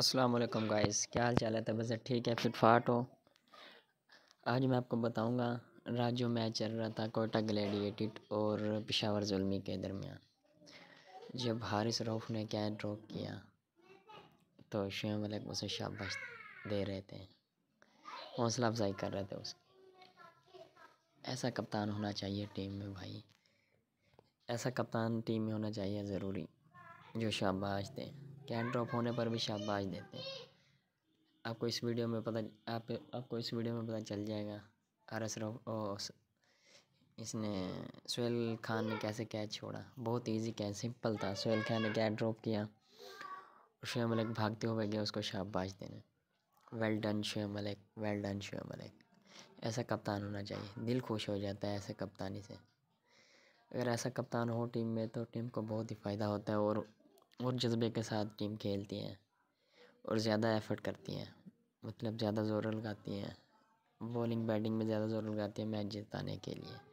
अस्सलाम वालेकुम गाइस क्या हाल चाल है से ठीक है फिट फाट हो आज मैं आपको बताऊंगा रात जो मैच चल रहा था कोटा ग्लेडिएटेड और पिशावर जुलमी के दरमियान जब हारिस रऊफ ने क्या ड्रॉ किया तो शेम मलिक उसे शाबाश दे रहे थे हौसला अफजाई कर रहे थे उसकी ऐसा कप्तान होना चाहिए टीम में भाई ऐसा कप्तान टीम में होना चाहिए ज़रूरी जो शाबाश दें कैट ड्रॉप होने पर भी शाबाश देते हैं आपको इस वीडियो में पता आप आपको इस वीडियो में पता चल जाएगा आर एस इसने सुहेल खान ने कैसे कैच छोड़ा बहुत इजी कैच सिंपल था सुहेल खान ने कैच ड्रॉप किया शुएब मलिक भागते हुए गया उसको शाबाश देने well done Shoaib Malik well done Shoaib Malik ऐसा कप्तान होना चाहिए दिल खुश हो जाता है ऐसे कप्तानी से अगर ऐसा कप्तान हो टीम में तो टीम को बहुत ही फ़ायदा होता है और और जज्बे के साथ टीम खेलती हैं और ज़्यादा एफ़र्ट करती हैं मतलब ज़्यादा ज़ोर लगाती हैं बॉलिंग बैटिंग में ज़्यादा ज़ोर लगाती हैं मैच जिताने के लिए